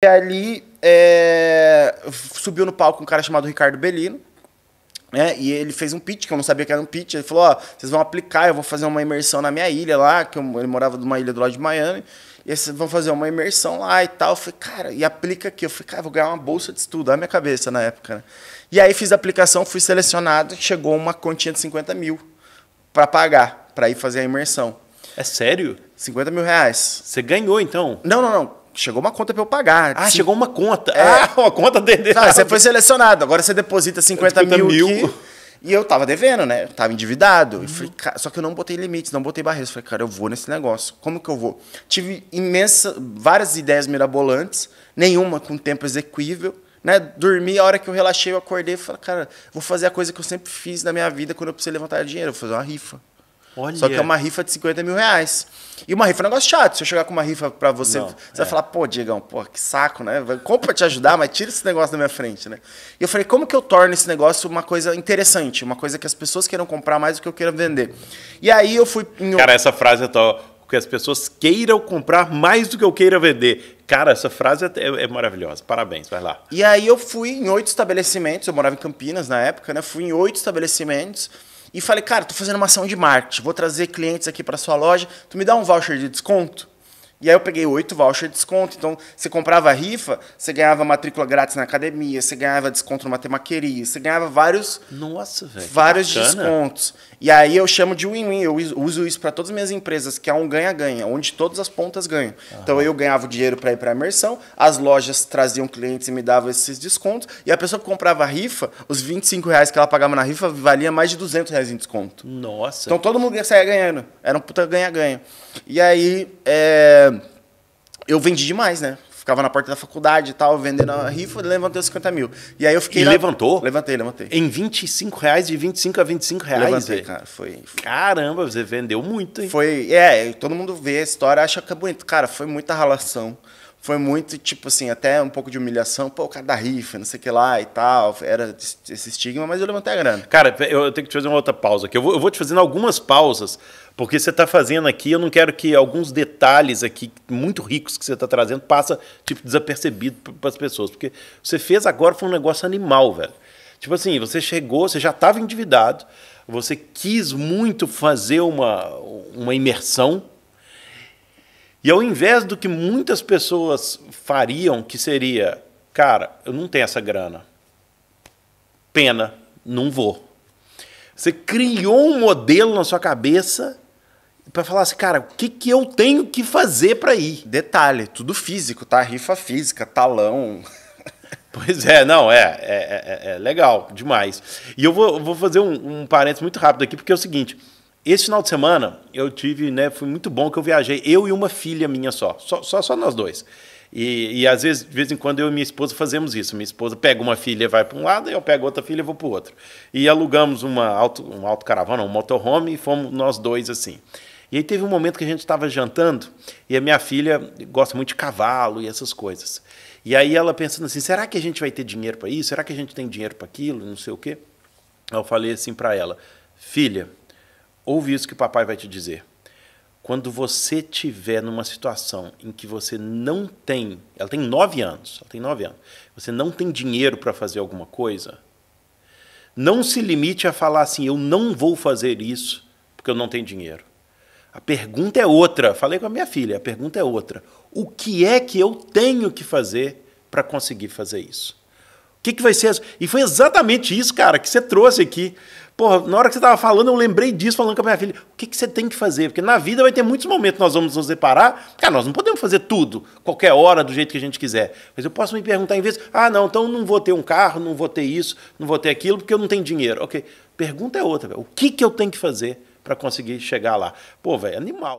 E ali é, subiu no palco um cara chamado Ricardo Bellino, né? E ele fez um pitch, que eu não sabia que era um pitch. Ele falou: Ó, vocês vão aplicar, eu vou fazer uma imersão na minha ilha lá, que eu, ele morava numa ilha do lado de Miami. E vocês vão fazer uma imersão lá e tal. Eu falei, cara, e aplica aqui. Eu falei, cara, eu vou ganhar uma bolsa de estudo. Olha a minha cabeça na época, né? E aí fiz a aplicação, fui selecionado, chegou uma continha de 50 mil para pagar, para ir fazer a imersão. É sério? 50 mil reais. Você ganhou então? Não, não, não chegou uma conta para eu pagar. Ah, Sim. chegou uma conta. É. Ah, uma conta dele. Não, você foi selecionado, agora você deposita 50, 50 mil. mil. e eu tava devendo, né? tava endividado. Uhum. Falei, só que eu não botei limites, não botei barreiras. Falei, cara, eu vou nesse negócio. Como que eu vou? Tive imensa, várias ideias mirabolantes, nenhuma com tempo execuível. Né? Dormi, a hora que eu relaxei, eu acordei e falei, cara, vou fazer a coisa que eu sempre fiz na minha vida quando eu preciso levantar dinheiro, vou fazer uma rifa. Olha. Só que é uma rifa de 50 mil reais. E uma rifa é um negócio chato. Se eu chegar com uma rifa pra você, Não, você é. vai falar, pô, Diegão, pô, que saco, né? Como pra te ajudar, mas tira esse negócio da minha frente, né? E eu falei, como que eu torno esse negócio uma coisa interessante, uma coisa que as pessoas queiram comprar mais do que eu queira vender? E aí eu fui. Em... Cara, essa frase é tô... Que as pessoas queiram comprar mais do que eu queira vender. Cara, essa frase é, é, é, maravilhosa. Parabéns, vai lá. E aí eu fui em oito estabelecimentos, eu morava em Campinas na época, né? Fui em oito estabelecimentos e falei, cara, tô fazendo uma ação de marketing, vou trazer clientes aqui para sua loja, tu me dá um voucher de desconto? E aí eu peguei oito vouchers de desconto. Então, você comprava a rifa, você ganhava matrícula grátis na academia, você ganhava desconto numa temaqueria, você ganhava vários Nossa, véio, vários descontos. E aí eu chamo de win-win. Eu uso isso para todas as minhas empresas, que é um ganha-ganha, onde todas as pontas ganham. Então, eu ganhava dinheiro para ir para a imersão, as lojas traziam clientes e me davam esses descontos, e a pessoa que comprava a rifa, os 25 reais que ela pagava na rifa valia mais de 200 reais em desconto. Nossa! Então, todo mundo sair ganhando. Era um puta ganha-ganha. E aí... É eu vendi demais, né? Ficava na porta da faculdade e tal, vendendo a rifa, levantei os 50 mil. E aí eu fiquei. E levantou? Levantei, levantei. Em 25 reais, de 25 a 25 reais. Levantei, cara. Foi. Caramba, você vendeu muito, hein? Foi. É, todo mundo vê a história acha que é bonito. Cara, foi muita ralação foi muito, tipo assim, até um pouco de humilhação, pô, o cara da rifa, não sei o que lá e tal, era esse estigma, mas eu levantei a grana. Cara, eu tenho que te fazer uma outra pausa aqui. Eu vou, eu vou te fazendo algumas pausas, porque você está fazendo aqui, eu não quero que alguns detalhes aqui, muito ricos que você está trazendo, passa, tipo, desapercebido para as pessoas, porque você fez agora foi um negócio animal, velho. Tipo assim, você chegou, você já estava endividado, você quis muito fazer uma, uma imersão, e ao invés do que muitas pessoas fariam, que seria, cara, eu não tenho essa grana. Pena, não vou. Você criou um modelo na sua cabeça para falar assim, cara, o que, que eu tenho que fazer para ir? Detalhe, tudo físico, tá? Rifa física, talão. Pois é, não, é, é, é, é legal demais. E eu vou, vou fazer um, um parênteses muito rápido aqui, porque é o seguinte: esse final de semana eu tive, né? Foi muito bom que eu viajei, eu e uma filha minha só, só, só, só nós dois. E, e, às vezes, de vez em quando, eu e minha esposa fazemos isso. Minha esposa pega uma filha e vai para um lado, eu pego outra filha e vou para o outro. E alugamos uma auto, um caravana, um motorhome, e fomos nós dois assim. E aí teve um momento que a gente estava jantando, e a minha filha gosta muito de cavalo e essas coisas. E aí ela pensando assim: será que a gente vai ter dinheiro para isso? Será que a gente tem dinheiro para aquilo? Não sei o quê. Eu falei assim para ela: filha, Ouve isso que o papai vai te dizer. Quando você tiver numa situação em que você não tem, ela tem nove anos, ela tem nove anos, você não tem dinheiro para fazer alguma coisa, não se limite a falar assim, eu não vou fazer isso porque eu não tenho dinheiro. A pergunta é outra. Falei com a minha filha, a pergunta é outra. O que é que eu tenho que fazer para conseguir fazer isso? O que, que vai ser? E foi exatamente isso, cara, que você trouxe aqui. Porra, na hora que você estava falando, eu lembrei disso, falando com a minha filha. O que, que você tem que fazer? Porque na vida vai ter muitos momentos que nós vamos nos deparar. Cara, nós não podemos fazer tudo, qualquer hora, do jeito que a gente quiser. Mas eu posso me perguntar em vez, ah, não, então não vou ter um carro, não vou ter isso, não vou ter aquilo, porque eu não tenho dinheiro. Ok. Pergunta é outra, velho. O que, que eu tenho que fazer para conseguir chegar lá? Pô, velho, animal.